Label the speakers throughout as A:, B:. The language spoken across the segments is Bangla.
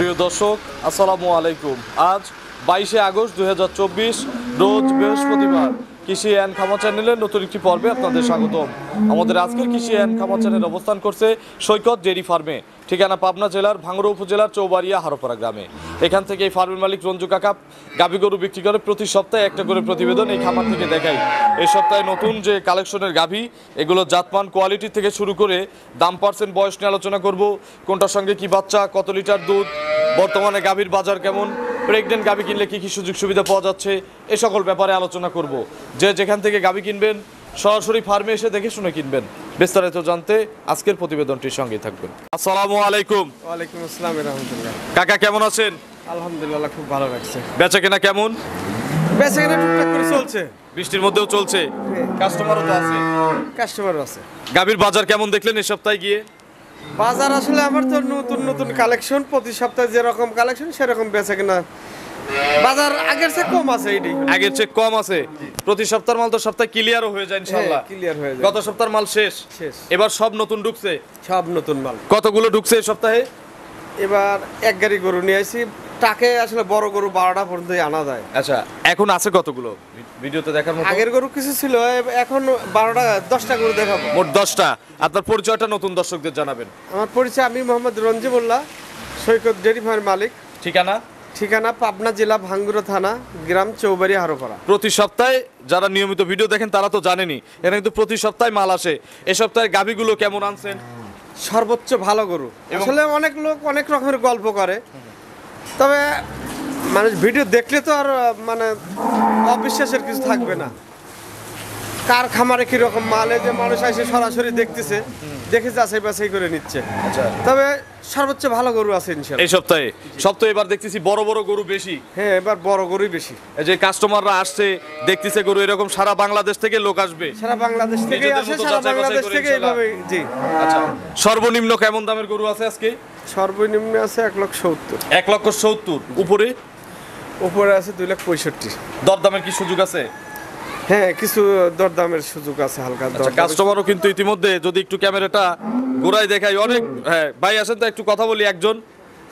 A: প্রিয় দর্শক আসসালামু আলাইকুম আজ বাইশে আগস্ট দু রোজ বৃহস্পতিবার কৃষি অ্যান্ড খামা চ্যানেলের নতুন একটি পর্বে আপনাদের স্বাগতম আমাদের আজকের কৃষি অ্যান্ড খামা চ্যানেল অবস্থান করছে সৈকত ডেরি ফার্মে ঠিকানা পাবনা জেলার ভাঙড়া উপজেলার চৌবাড়িয়া হারোপাড়া গ্রামে এখান থেকে এই ফার্মের মালিক রঞ্জু কাকা গাবি গরু বিক্রি করে প্রতি সপ্তাহে একটা করে প্রতিবেদন এই খামার থেকে দেখাই এই সপ্তাহে নতুন যে কালেকশনের গাভি এগুলো জাতমান কোয়ালিটি থেকে শুরু করে দাম পার্সেন্ট বয়স নিয়ে আলোচনা করব কোনটার সঙ্গে কি বাচ্চা কত লিটার দুধ বর্তমানে গাভীর বাজার কেমন প্রেগনেন্ট গাবি কিনলে কী কী সুযোগ সুবিধা পাওয়া যাচ্ছে এ সকল ব্যাপারে আলোচনা করব যে যেখান থেকে গাবি কিনবেন সরাসরি ফার্মে এসে দেখে শুনে কিনবেন বিস্তারিত জানতে আজকের প্রতিবেদনটির সঙ্গে থাকবেন আসসালামু আলাইকুম ওয়ালাইকুম আসসালাম রহমতুল্লাহ কাকা কেমন আছেন আলহামদুলিল্লাহ খুব ভালো লাগছে বেচা কেনা কেমন বেচা কেনা টুকটাক করে চলছে বৃষ্টির মধ্যেও চলছে কাস্টমারও হ্যাঁ। তো আছে কাস্টমারও আছে গাবির বাজার কেমন দেখলেন এই সপ্তাহে গিয়ে বাজার আসলে আমার তো নতুন নতুন কালেকশন প্রতি সপ্তাহে যেরকম কালেকশন সেরকম বেচা কিনা বাজার আগের চেয়ে কম আছে এটি আগের চেয়ে কম আছে প্রতি সপ্তাহের মাল তো সপ্তাহে ক্লিয়ারও হয়ে যায় ইনশাআল্লাহ ক্লিয়ার হয়ে যায় গত সপ্তাহের মাল শেষ শেষ এবার সব নতুন ঢুকছে সব নতুন মাল কতগুলো ঢুকছে এই সপ্তাহে এবার এক গাড়ি গরু নিয়ে আসি টাকে আসলে বড় গরু বারোটা পর্যন্ত আনা যায় আচ্ছা এখন আছে কতগুলো ভিডিওতে দেখার মতো আগের গরু কিছু ছিল এখন বারোটা দশটা গরু দেখাবো মোট দশটা আপনার পরিচয়টা নতুন দর্শকদের জানাবেন আমার পরিচয় আমি মোহাম্মদ রঞ্জি মোল্লা সৈকত ডেরি ফার্মের মালিক ঠিকানা ঠিকানা পাবনা জেলা ভাঙ্গুরা থানা গ্রাম চৌবাড়ি হারোপাড়া প্রতি সপ্তাহে যারা নিয়মিত ভিডিও দেখেন তারা তো জানেনি এখানে কিন্তু প্রতি সপ্তাহে মাল আসে এ সপ্তাহে গাভীগুলো কেমন আনছেন সর্বোচ্চ ভালো গরু আসলে অনেক লোক অনেক রকমের গল্প করে তবে মানুষ ভিডিও দেখলে তো আর মানে অবিশ্বাসের কিছু থাকবে না কার খামারে কীরকম মালে যে মানুষ আসে সরাসরি দেখতেছে দেখে যাচাই বাছাই করে নিচ্ছে আচ্ছা। তবে সর্বোচ্চ ভালো গরু আছে ইনশাআল্লাহ এই সপ্তাহে সপ্তাহে এবার দেখতেছি বড় বড় গরু বেশি হ্যাঁ এবার বড় গরুই বেশি এই যে কাস্টমাররা আসছে দেখতেছে গরু এরকম সারা বাংলাদেশ থেকে লোক আসবে সারা বাংলাদেশ থেকে আসে সারা বাংলাদেশ থেকে এইভাবে জি আচ্ছা সর্বনিম্ন কেমন দামের গরু আছে আজকে সর্বনিম্ন আছে এক লক্ষ সত্তর এক লক্ষ সত্তর উপরে উপরে আছে দুই লাখ পঁয়ষট্টি দরদামের কি সুযোগ আছে হ্যাঁ কিছু দরদামের সুযোগ আছে হালকা আচ্ছা, কাস্টমারও কিন্তু ইতিমধ্যে যদি একটু ক্যামেরাটা ঘুরাই দেখাই অনেক হ্যাঁ ভাই আসেন তো একটু কথা বলি একজন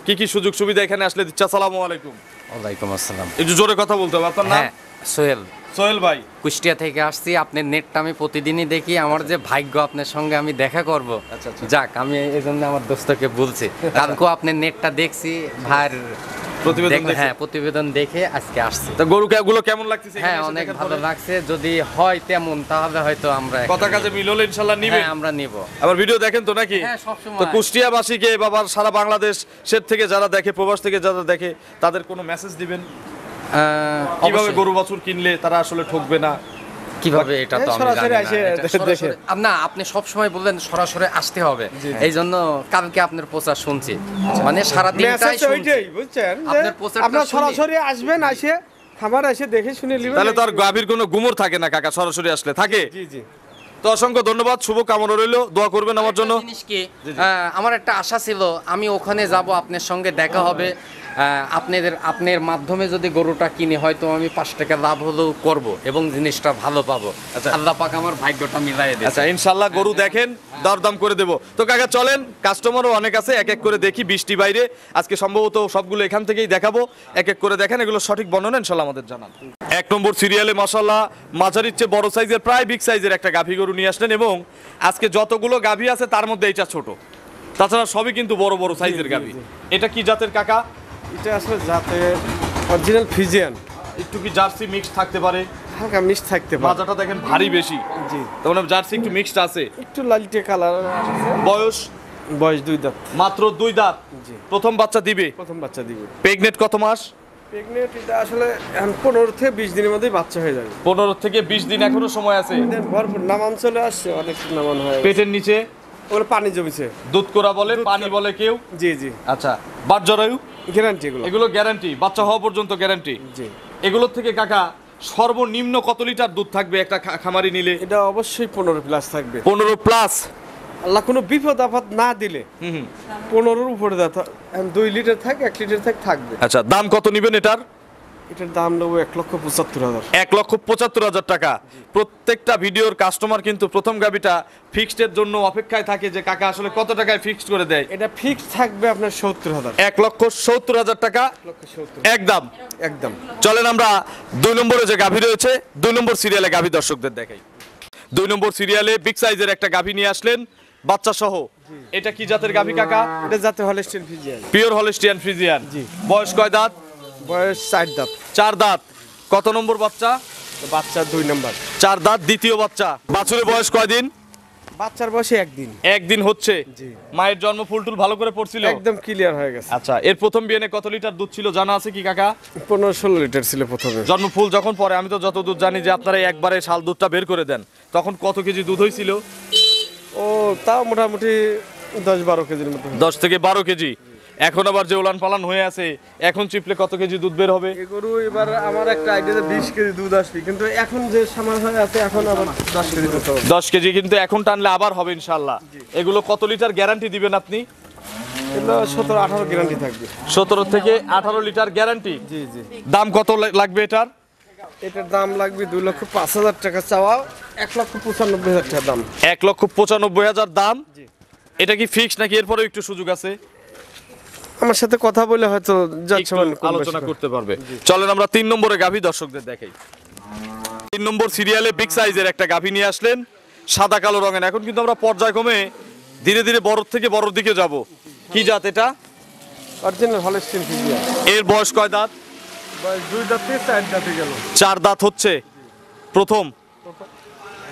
A: কি কি সুযোগ সুবিধা এখানে আসলে দিচ্ছে আসসালামু আলাইকুম ওয়ালাইকুম আসসালাম একটু জোরে কথা বলতে হবে আপনার নাম হ্যাঁ, সোহেল সোহেল ভাই কুষ্টিয়া থেকে আসছি আপনার নেটটা আমি প্রতিদিনই দেখি আমার যে ভাগ্য আপনার সঙ্গে আমি দেখা করব আচ্ছা, আচ্ছা। যাক আমি এই জন্য আমার দোস্তকে বলছি কালকেও আপনার নেটটা দেখছি ভাইয়ের হ্যাঁ, হ্যাঁ, হ্যাঁ, আবার ভিডিও দেখেন তো নাকি কুষ্টিয়াবাসীকে সারা বাংলাদেশ সেট থেকে যারা দেখে প্রবাস থেকে যারা দেখে তাদের কোনো মেসেজ দিবেন কিভাবে গরু বাছুর কিনলে তারা আসলে ঠকবে না কিভাবে এটা তো আপনি বললেন সরাসরি আসতে হবে এই জন্য কালকে আপনার প্রচার শুনছি মানে সরাসরি আসবেন আসে খামার দেখে শুনে তাহলে তো আর গাভীর কোনো গুমর থাকে না কাকা সরাসরি আসলে থাকে তো অসংখ্য ধন্যবাদ শুভ কামনা রইল দোয়া করবেন আমার জন্য আমার একটা আশা ছিল আমি ওখানে যাব আপনার সঙ্গে দেখা হবে আপনাদের আপনার মাধ্যমে যদি গরুটা কিনে হয়তো আমি পাঁচ টাকা লাভ হলেও করব এবং জিনিসটা ভালো পাবো আচ্ছা। আল্লাহ পাক আমার ভাগ্যটা মিলাই দেবে আচ্ছা ইনশাল্লাহ গরু হ্যাঁ। দেখেন দরদাম করে দেবো তো কাকা চলেন কাস্টমারও অনেক আছে এক এক করে দেখি বৃষ্টি বাইরে আজকে সম্ভবত সবগুলো এখান থেকেই দেখাবো এক এক করে দেখেন এগুলো সঠিক বর্ণনা ইনশাল্লাহ আমাদের জানান এক নম্বর সিরিয়ালে মশাল্লাহ মাঝারির চেয়ে বড় সাইজের প্রায় বিগ সাইজের একটা গাভী গরু নিয়ে আসলেন এবং আজকে যতগুলো গাভী আছে তার মধ্যে এইটা ছোট তাছাড়া সবই কিন্তু বড় বড় সাইজের গাভী এটা কি জাতের কাকা এটা আসলে যাতে অরিজিনাল ফিজিয়ান একটু কি জার্সি মিক্স থাকতে পারে হালকা মিক্স থাকতে পারে মাজাটা দেখেন ভারী বেশি জি তার জার্সি একটু মিক্সড আছে একটু লালটে কালার বয়স বয়স দুই দাঁত মাত্র দুই দাঁত জি প্রথম বাচ্চা দিবে প্রথম বাচ্চা দিবে প্রেগনেট কত মাস প্রেগনেট এটা আসলে পনেরো থেকে বিশ দিনের মধ্যেই বাচ্চা হয়ে যাবে পনেরো থেকে বিশ দিন এখনো সময় আছে ভরপুর চলে আসছে অনেক নামান হয় পেটের নিচে ওগুলো পানি জমেছে দুধ করা বলে পানি বলে কেউ জি জি আচ্ছা বাট জরায়ু গ্যারান্টি এগুলো এগুলো গ্যারান্টি বাচ্চা হওয়া পর্যন্ত গ্যারান্টি জি এগুলোর থেকে কাকা সর্বনিম্ন কত লিটার দুধ থাকবে একটা খামারি নিলে এটা অবশ্যই পনেরো প্লাস থাকবে পনেরো প্লাস আল্লাহ কোনো বিপদ আপদ না দিলে হুম পনেরোর উপরে দুই লিটার থাক এক লিটার থাক থাকবে আচ্ছা দাম কত নেবেন এটার এটার দাম নেবো এক লক্ষ পঁচাত্তর হাজার এক লক্ষ পঁচাত্তর হাজার টাকা প্রত্যেকটা ভিডিওর কাস্টমার কিন্তু প্রথম গাবিটা ফিক্সডের জন্য অপেক্ষায় থাকে যে কাকা আসলে কত টাকায় ফিক্সড করে দেয় এটা ফিক্সড থাকবে আপনার সত্তর হাজার এক লক্ষ সত্তর হাজার টাকা একদম একদম চলেন আমরা দুই নম্বরে যে গাভী রয়েছে দুই নম্বর সিরিয়ালে গাভী দর্শকদের দেখাই দুই নম্বর সিরিয়ালে বিগ সাইজের একটা গাভী নিয়ে আসলেন বাচ্চা সহ এটা কি জাতের গাভী কাকা এটা জাতের Holstein Friesian pure Holstein Friesian বয়স কয় দাঁত বয়স চার দাঁত চার দাঁত কত নম্বর বাচ্চা বাচ্চা দুই নম্বর চার দাঁত দ্বিতীয় বাচ্চা বাছুরের বয়স কয়দিন বাচ্চার বয়সে একদিন একদিন হচ্ছে মায়ের জন্ম ফুলটুল ভালো করে পড়ছিল একদম ক্লিয়ার হয়ে গেছে আচ্ছা এর প্রথম বিয়েনে কত লিটার দুধ ছিল জানা আছে কি কাকা পনেরো ষোলো লিটার ছিল প্রথমে জন্ম ফুল যখন পরে আমি তো যত দুধ জানি যে আপনারা একবারে শাল দুধটা বের করে দেন তখন কত কেজি দুধ হয়েছিল ও তাও মোটামুটি দশ বারো কেজির মতো দশ থেকে বারো কেজি এখন আবার যে উলান পালান হয়ে আছে এখন চিপলে কত কেজি দুধ বের হবে গরু এবার আমার একটা আইডিয়া বিশ কেজি দুধ আসবে কিন্তু এখন যে সামাল হয়ে আছে এখন আবার দশ কেজি দুধ দশ কেজি কিন্তু এখন টানলে আবার হবে ইনশাল্লাহ এগুলো কত লিটার গ্যারান্টি দিবেন আপনি সতেরো আঠারো গ্যারান্টি থাকবে সতেরো থেকে আঠারো লিটার গ্যারান্টি দাম কত লাগবে এটার এটার দাম লাগবে দুই লক্ষ পাঁচ হাজার টাকা চাওয়া এক লক্ষ পঁচানব্বই হাজার টাকা দাম এক লক্ষ পঁচানব্বই হাজার দাম এটা কি ফিক্স নাকি এরপরেও একটু সুযোগ আছে আমার সাথে কথা বলে হয়তো যাচ্ছে আলোচনা করতে পারবে চলেন আমরা তিন নম্বরে গাভী দর্শকদের দেখাই তিন নম্বর সিরিয়ালে বিগ সাইজের একটা গাভী নিয়ে আসলেন সাদা কালো রঙের এখন কিন্তু আমরা পর্যায়ক্রমে ধীরে ধীরে বড় থেকে বড়র দিকে যাব কি জাত এটা এর বয়স কয় দাঁত দুই দাঁত চার দাঁতে চার দাঁত হচ্ছে প্রথম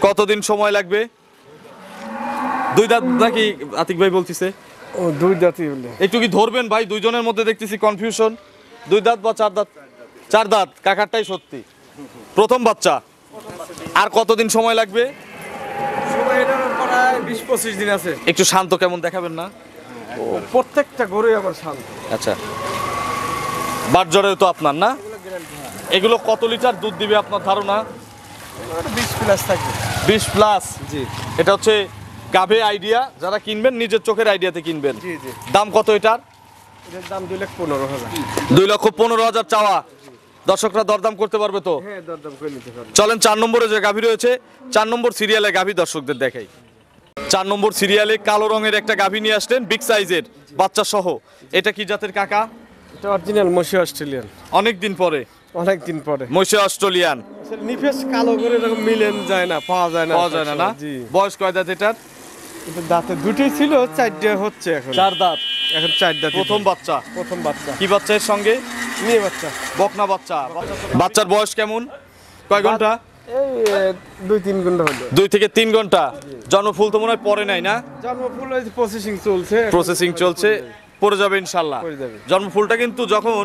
A: কতদিন সময় লাগবে দুই দাঁত নাকি আতিক ভাই বলতিছে একটু কি ধরবেন ভাই দুইজনের মধ্যে দেখতেছি কনফিউশন দুই দাঁত বা চার দাঁত চার দাঁত কাকারটাই সত্যি প্রথম বাচ্চা আর কতদিন সময় লাগবে বিশ পঁচিশ দিন আছে একটু শান্ত কেমন দেখাবেন না প্রত্যেকটা শান্ত আচ্ছা তো আপনার না এগুলো কত লিটার দুধ আপনার ধারণা প্লাস এটা হচ্ছে গাভে আইডিয়া যারা কিনবেন নিজের চোখের আইডিয়াতে কিনবেন দাম কত এটার দাম দুই লক্ষ পনেরো হাজার দুই লক্ষ পনেরো হাজার চাওয়া দর্শকরা দরদাম করতে পারবে তো হ্যাঁ, চলেন চার নম্বরে যে গাভী রয়েছে চার নম্বর সিরিয়ালে গাভী দর্শকদের দেখাই চার নম্বর সিরিয়ালে কালো রঙের একটা গাভী নিয়ে আসলেন বিগ সাইজের বাচ্চা সহ এটা কি জাতের কাকা এটা অরিজিনাল মশি অস্ট্রেলিয়ান অনেক দিন পরে অনেক দিন পরে মশি অস্ট্রেলিয়ান নিফেস কালো করে এরকম মিলেন যায় না পাওয়া যায় না পাওয়া যায় না না বয়স কয় দাঁত এটার দাঁতের দুটোই ছিল চারটে হচ্ছে এখন চার দাঁত এখন চার দাঁত প্রথম বাচ্চা প্রথম বাচ্চা কি বাচ্চার সঙ্গে মেয়ে বাচ্চা বকনা বাচ্চা বাচ্চার বয়স কেমন কয় ঘন্টা দুই তিন ঘন্টা দুই থেকে তিন ঘন্টা জন্মফুল তো মনে হয় না জন্মফুল প্রসেসিং চলছে প্রসেসিং চলছে পড়ে যাবে ইনশাল্লাহ জন্মফুলটা কিন্তু যখন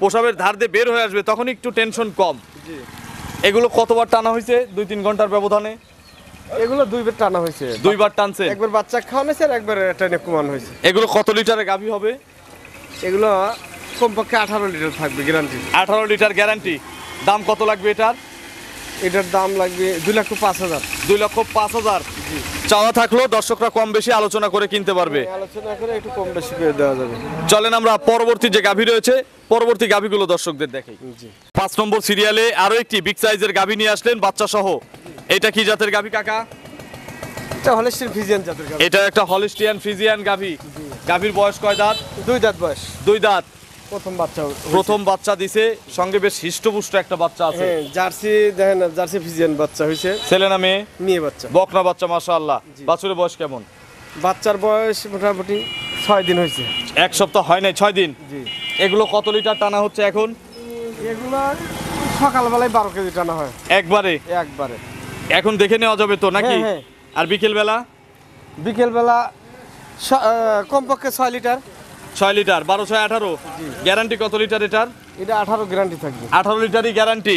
A: পোশাবের ধার দিয়ে বের হয়ে আসবে তখন একটু টেনশন কম এগুলো কতবার টানা হয়েছে দুই তিন ঘন্টার ব্যবধানে এগুলো দুইবার টানা হয়েছে দুইবার টানছে একবার বাচ্চা খাওয়ানো হয়েছে আর একবার টেনে কমানো হয়েছে এগুলো কত লিটারের গাভী হবে এগুলো কমপক্ষে আঠারো লিটার থাকবে গ্যারান্টি আঠারো লিটার গ্যারান্টি দাম কত লাগবে এটার এটার দাম লাগবে দুই লক্ষ পাঁচ হাজার দুই লক্ষ পাঁচ হাজার চাওয়া থাকলেও দর্শকরা কম বেশি আলোচনা করে কিনতে পারবে হ্যাঁ, আলোচনা করে একটু কম বেশি করে দেওয়া যাবে চলেন আমরা পরবর্তী যে গাভী রয়েছে পরবর্তী গাভীগুলো দর্শকদের দেখাই পাঁচ নম্বর সিরিয়ালে আরও একটি বিগ সাইজের গাভী নিয়ে আসলেন বাচ্চা সহ এটা কি জাতের গাভী কাকা এটা হলিস্টিয়ান ফ্রিজিয়ান জাতের গাভী এটা একটা হলিস্টিয়ান ফ্রিজিয়ান গাভী গাভীর বয়স কয় দাঁত দুই দাঁত বয়স দুই দাঁত প্রথম বাচ্চা প্রথম বাচ্চা দিছে সঙ্গে বেশ হিষ্টপুষ্ট একটা বাচ্চা আছে হ্যাঁ, জার্সি দেখেন জার্সি ফিজিয়ান বাচ্চা হইছে ছেলে না মেয়ে মেয়ে বাচ্চা বকরা বাচ্চা মাশাআল্লাহ বাছুরের বয়স কেমন বাচ্চার বয়স মোটামুটি ছয় দিন হয়েছে এক সপ্তাহ হয় নাই ছয় দিন জি এগুলো কত লিটার টানা হচ্ছে এখন এগুলো সকালবেলায় বারো কেজি টানা হয় একবারে একবারে এখন দেখে নেওয়া যাবে তো নাকি হ্যাঁ, হ্যাঁ। আর বিকেলবেলা বিকেলবেলা কমপক্ষে ছয় লিটার ছয় লিটার বারো ছয় আঠারো গ্যারান্টি কত লিটার এটার এটা আঠারো গ্যারান্টি থাকবে আঠারো লিটারই গ্যারান্টি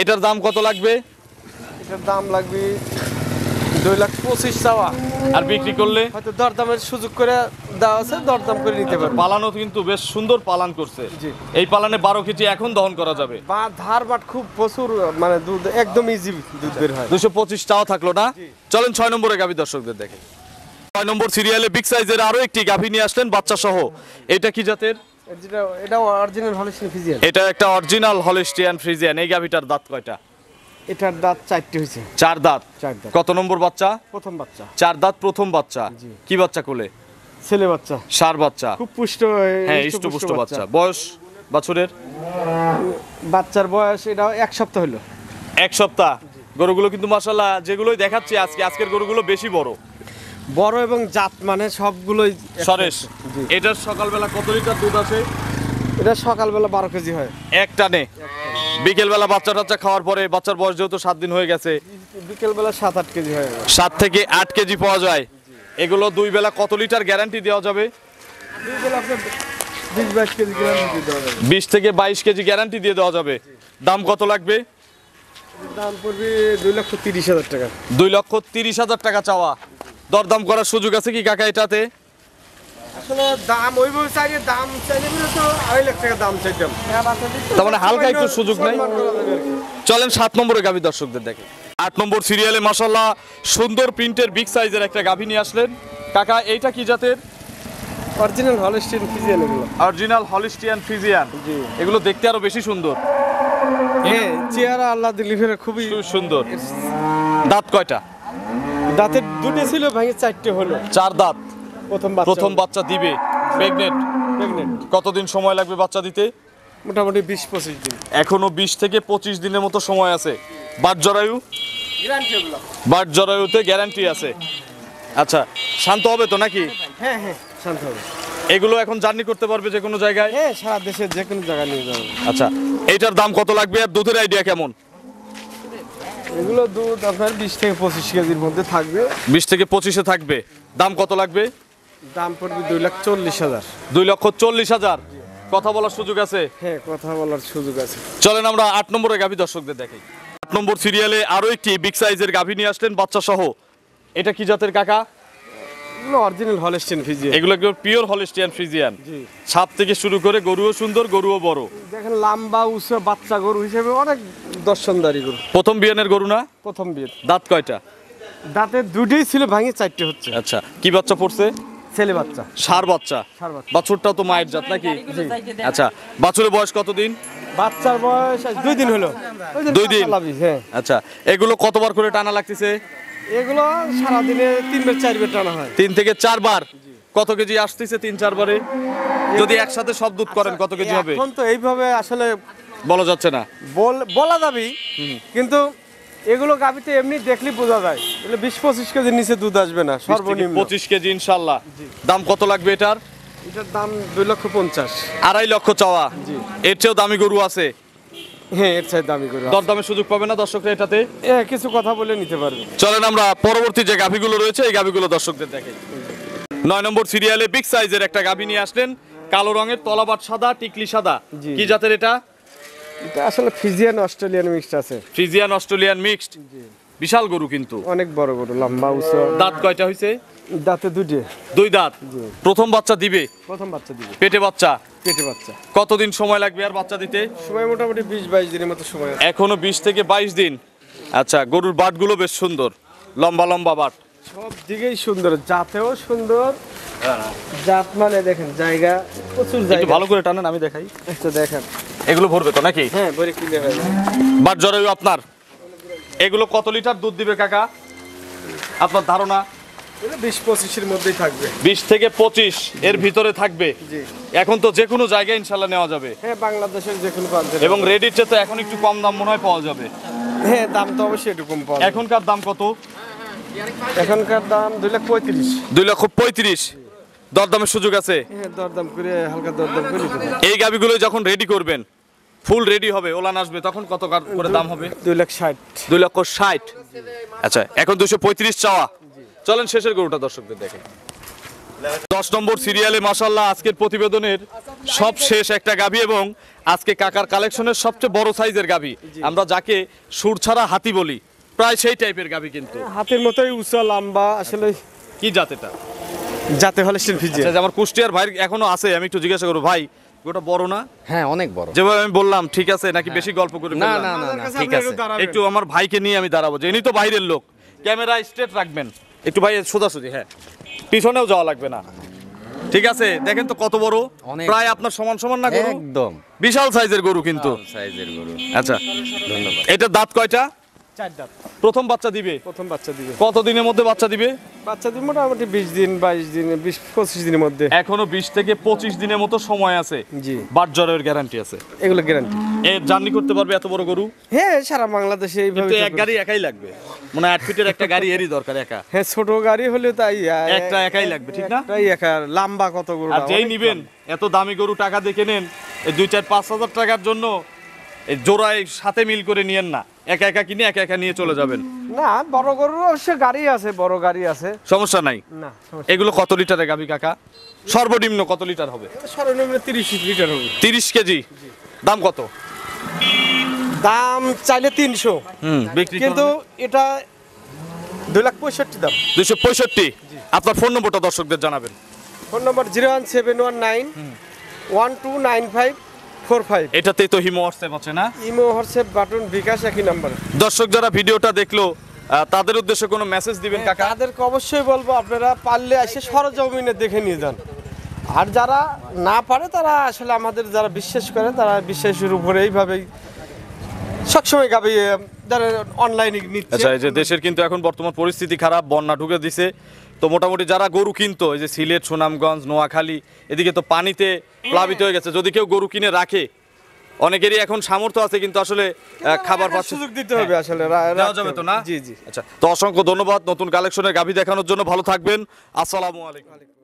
A: এটার দাম কত লাগবে এটার দাম লাগবে দুই লাখ পঁচিশ চাওয়া আর বিক্রি করলে হয়তো দরদামের সুযোগ করে দেওয়া আছে দরদাম করে নিতে পারে পালানো কিন্তু বেশ সুন্দর পালান করছে এই পালানে বারো কেজি এখন দহন করা যাবে বা ধার বাট খুব প্রচুর মানে দুধ একদম ইজি দুধ বের হয় দুশো পঁচিশ চাওয়া থাকলো না চলেন ছয় নম্বরে গাবি দর্শকদের দেখে ছয় নম্বর সিরিয়ালে বিগ সাইজের আরো একটি গাভী নিয়ে আসলেন বাচ্চা সহ এটা কি জাতের এটা অরিজিনাল হলিস্টিয়ান ফ্রিজিয়ান এটা একটা অরিজিনাল হলিস্টিয়ান ফ্রিজিয়ান এই গাভীটার দাঁত কয়টা এটার দাঁত চারটে হয়েছে চার দাঁত কত নম্বর বাচ্চা প্রথম বাচ্চা চার দাঁত প্রথম বাচ্চা কি বাচ্চা কোলে ছেলে বাচ্চা সার বাচ্চা খুব পুষ্ট হ্যাঁ পুষ্ট বাচ্চা বয়স বাছুরের বাচ্চার বয়স এটা এক সপ্তাহ হলো এক সপ্তাহ গরুগুলো কিন্তু মাসাল্লাহ যেগুলোই দেখাচ্ছি আজকে আজকের গরুগুলো বেশি বড় বড় এবং জাত মানে সবগুলোই সরেশ এটার সকালবেলা কত লিটার দুধ আছে এটা সকালবেলা বারো কেজি হয় এক টানে বিকেলবেলা বাচ্চা টাচ্চা খাওয়ার পরে বাচ্চার বয়স যেহেতু সাত দিন হয়ে গেছে বিকেলবেলা সাত আট কেজি হয়ে গেছে সাত থেকে আট কেজি পাওয়া যায় এগুলো দুই বেলা কত লিটার গ্যারান্টি দেওয়া যাবে বিশ থেকে বাইশ কেজি গ্যারান্টি দিয়ে দেওয়া যাবে দাম কত লাগবে দাম পড়বে দুই লক্ষ তিরিশ হাজার টাকা দুই লক্ষ তিরিশ হাজার টাকা চাওয়া দরদাম করার সুযোগ আছে কি কাকা এটাতে আসলে দাম ওইভাবে চাইলে দাম চাইলে তো আড়াই দাম চাইতাম মানে হালকা একটু সুযোগ নেই চলেন সাত নম্বরে গাভী দর্শকদের দেখে আট নম্বর সিরিয়ালে মাসাল্লাহ সুন্দর প্রিন্টের বিগ সাইজের একটা গাভী নিয়ে আসলেন কাকা এইটা কি জাতের অরিজিনাল হলিস্টিয়ান ফিজিয়ান এগুলো অরিজিনাল হলিস্টিয়ান ফিজিয়ান এগুলো দেখতে আরো বেশি সুন্দর হ্যাঁ চেহারা আল্লাহ দিলিফের খুবই সুন্দর দাঁত কয়টা দাঁতের দুটো ছিল ভাঙে চারটে হলো চার দাঁত প্রথম বাচ্চা দিবে প্রেগনেন্ট কতদিন সময় লাগবে বাচ্চা দিতে মোটামুটি বিশ পঁচিশ দিন এখনো বিশ থেকে পঁচিশ দিনের মতো সময় আছে বাট জরায়ু বাট জরায়ুতে গ্যারান্টি আছে আচ্ছা শান্ত হবে তো নাকি হ্যাঁ হ্যাঁ শান্ত হবে এগুলো এখন জার্নি করতে পারবে যে কোনো জায়গায় হ্যাঁ সারা দেশে যে কোনো জায়গায় নিয়ে যাবে আচ্ছা এইটার দাম কত লাগবে আর দুধের আইডিয়া কেমন এগুলো দুধ আপনার বিশ থেকে পঁচিশ কেজির মধ্যে থাকবে বিশ থেকে পঁচিশে থাকবে দাম কত লাগবে দাম পড়বে দুই লাখ চল্লিশ হাজার দুই লক্ষ চল্লিশ হাজার কথা বলার সুযোগ আছে হ্যাঁ কথা বলার সুযোগ আছে চলেন আমরা আট নম্বরের গাভী দর্শকদের দেখাই আট নম্বর সিরিয়ালে আরও একটি বিগ সাইজের গাভী নিয়ে আসলেন বাচ্চা সহ এটা কি জাতের কাকা অরিজিনাল হলস্টিয়ান ফিজিয়ান এগুলো একদম পিওর হলস্টিয়ান ফিজিয়ান সাপ থেকে শুরু করে গরুও সুন্দর গরুও বড় দেখেন লম্বা উঁচু বাচ্চা গরু হিসেবে অনেক দর্শনদারি গরু প্রথম বিয়ানের গরু না প্রথম বিয়ে দাঁত কয়টা দাঁতে দুটোই ছিল ভাঙে চারটে হচ্ছে আচ্ছা কি বাচ্চা পড়ছে ছেলে বাচ্চা সার বাচ্চা বাছুরটাও তো মায়ের জাত নাকি আচ্ছা বাছুরের বয়স কতদিন বাচ্চার বয়স দুই দিন হলো দুই দিন আচ্ছা এগুলো কতবার করে টানা লাগতেছে এগুলো সারাদিনে তিনবার চারবার টানা হয় তিন থেকে চারবার কত কেজি আসতেছে তিন চারবারে যদি একসাথে সব দুধ করেন কত কেজি হবে এখন তো এইভাবে আসলে বলা যাচ্ছে না বলা যাবে কিন্তু এগুলো গাভীতে এমনি দেখলি বোঝা যায় এগুলো বিশ পঁচিশ কেজির নিচে দুধ আসবে না সর্বনিম্ন পঁচিশ কেজি ইনশাল্লাহ দাম কত লাগবে এটার এটার দাম দুই লক্ষ পঞ্চাশ আড়াই লক্ষ চাওয়া এর চেয়েও দামি গরু আছে হ্যাঁ এর চাই দামি গরু সুযোগ পাবে না এটাতে হ্যাঁ কিছু কথা বলে নিতে পারবে চলেন আমরা পরবর্তী যে রয়েছে এই দর্শকদের নয় নম্বর সিরিয়ালে বিগ সাইজের একটা গাভী নিয়ে আসলেন কালো রঙের তলাবাট সাদা টিকলি সাদা কি জাতের এটা এটা আসলে ফিজিয়ান অস্ট্রেলিয়ান মিক্সড আছে ফিজিয়ান অস্ট্রেলিয়ান মিক্সড বিশাল গরু কিন্তু অনেক বড় গরু লম্বা উঁচু দাঁত কয়টা হইছে দাঁতে দুইটে দুই দাঁত প্রথম বাচ্চা দিবে প্রথম বাচ্চা দিবে পেটে বাচ্চা পেটে বাচ্চা কতদিন সময় লাগবে আর বাচ্চা দিতে সময় মোটামুটি 20 22 দিনের মতো সময় এখনো 20 থেকে 22 দিন আচ্ছা গরুর বাটগুলো বেশ সুন্দর লম্বা লম্বা বাট সব দিকেই সুন্দর জাতেও সুন্দর হ্যাঁ। জাত মানে দেখেন জায়গা প্রচুর জায়গা ভালো করে টানেন আমি দেখাই আচ্ছা দেখেন এগুলো ভরবে তো নাকি হ্যাঁ বাট জরায়ু আপনার এগুলো কত লিটার দুধ দিবে কাকা আপনার ধারণা বিশ পঁচিশের মধ্যেই থাকবে বিশ থেকে পঁচিশ এর ভিতরে থাকবে এখন তো যে কোনো জায়গায় ইনশাল্লাহ নেওয়া যাবে হ্যাঁ বাংলাদেশের যে কোনো তো এখন একটু কম দাম মনে হয় পাওয়া যাবে হ্যাঁ তো অবশ্যই পাওয়া এখনকার দাম কত এখনকার দাম দুই লাখ পঁয়ত্রিশ দুই পঁয়ত্রিশ দরদামের সুযোগ আছে হ্যাঁ, এই গাবিগুলো যখন রেডি করবেন ফুল রেডি হবে ওলান আসবে তখন কত করে দাম হবে দুই লাখ ষাট দুই লক্ষ ষাট আচ্ছা এখন দুশো পঁয়ত্রিশ চাওয়া চলেন শেষের গরুটা দর্শকদের দেখেন দশ নম্বর সিরিয়ালে মাসাল্লাহ আজকের প্রতিবেদনের সব শেষ একটা গাভী এবং আজকে কাকার কালেকশনের সবচেয়ে বড় সাইজের গাভী আমরা যাকে সুর ছাড়া হাতি বলি প্রায় সেই টাইপের গাভী কিন্তু হাতের মতোই উঁচা লম্বা আসলে কি জাতেটা জাতে হলে শিল্পী আচ্ছা, আমার কুষ্টিয়ার ভাই এখনো আছে আমি একটু জিজ্ঞাসা করবো ভাই ওটা বড় না হ্যাঁ অনেক বড় যেভাবে আমি বললাম ঠিক আছে নাকি হ্যাঁ। বেশি গল্প করে না না না ঠিক আছে একটু আমার ভাইকে নিয়ে আমি দাঁড়াবো যে ইনি তো বাইরের লোক ক্যামেরা স্ট্রেট রাখবেন একটু ভাই সোজাসুজি হ্যাঁ পিছনেও যাওয়া লাগবে না ঠিক আছে দেখেন তো কত বড় প্রায় আপনার সমান সমান না গরু একদম বিশাল সাইজের গরু কিন্তু সাইজের গরু আচ্ছা ধন্যবাদ এটা দাঁত কয়টা চার দাঁত প্রথম বাচ্চা দিবে প্রথম বাচ্চা দিবে কতদিনের মধ্যে বাচ্চা দিবে বাচ্চা দিবে মোটামুটি বিশ দিন বাইশ দিন বিশ পঁচিশ দিনের মধ্যে এখনো বিশ থেকে পঁচিশ দিনের মতো সময় আছে জি বাট জ্বরের গ্যারান্টি আছে এগুলো গ্যারান্টি এর জার্নি করতে পারবে এত বড় গরু হ্যাঁ সারা বাংলাদেশে এইভাবে এক গাড়ি একাই লাগবে মানে আট ফিটের একটা গাড়ি এরই দরকার একা হ্যাঁ ছোট গাড়ি হলে তাই একটা একাই লাগবে ঠিক না তাই একা লম্বা কত গরু আর যেই নিবেন এত দামি গরু টাকা দেখে নেন দুই চার পাঁচ হাজার টাকার জন্য এই জোড়ায় সাথে মিল করে নিয়েন না একা একা কিনে একা একা নিয়ে চলে যাবেন না বড় গরুর অবশ্য গাড়ি আছে বড় গাড়ি আছে সমস্যা নাই না এগুলো কত লিটারে গাবি কাকা সর্বনিম্ন কত লিটার হবে সর্বনিম্ন তিরিশ লিটার হবে তিরিশ কেজি দাম কত দাম চাইলে তিনশো হুম বিক্রি কিন্তু এটা দুই লাখ পঁয়ষট্টি দাম দুইশো পঁয়ষট্টি আপনার ফোন নম্বরটা দর্শকদের জানাবেন phone number zero one seven one nine one two nine five four five এটাতেই তো হিমো হোয়াটসঅ্যাপ না ইমো হোয়াটসঅ্যাপ বাটন বিকাশ একই নাম্বার দর্শক যারা ভিডিওটা দেখলো তাদের উদ্দেশ্যে কোনো মেসেজ দিবেন হ্যাঁ, কাকা তাদেরকে অবশ্যই বলবো আপনারা পারলে এসে সরজমিনে দেখে নিয়ে যান আর যারা না পারে তারা আসলে আমাদের যারা বিশ্বাস করে তারা বিশ্বাসের উপরে এইভাবেই সবসময় গাবি যারা অনলাইনে নিচ্ছে আচ্ছা যে দেশের কিন্তু এখন বর্তমান পরিস্থিতি খারাপ বন্যা ঢুকে দিছে তো মোটামুটি যারা গরু কিনতো এই যে সিলেট সুনামগঞ্জ নোয়াখালী এদিকে তো পানিতে প্লাবিত হয়ে গেছে যদি কেউ গরু কিনে রাখে অনেকেরই এখন সামর্থ্য আছে কিন্তু আসলে খাবার পাচ্ছে সুযোগ দিতে হবে হ্যাঁ। আসলে দেওয়া যাবে তো না জি জি আচ্ছা তো অসংখ্য ধন্যবাদ নতুন কালেকশনের গাভী দেখানোর জন্য ভালো থাকবেন আসসালামু আলাইকুম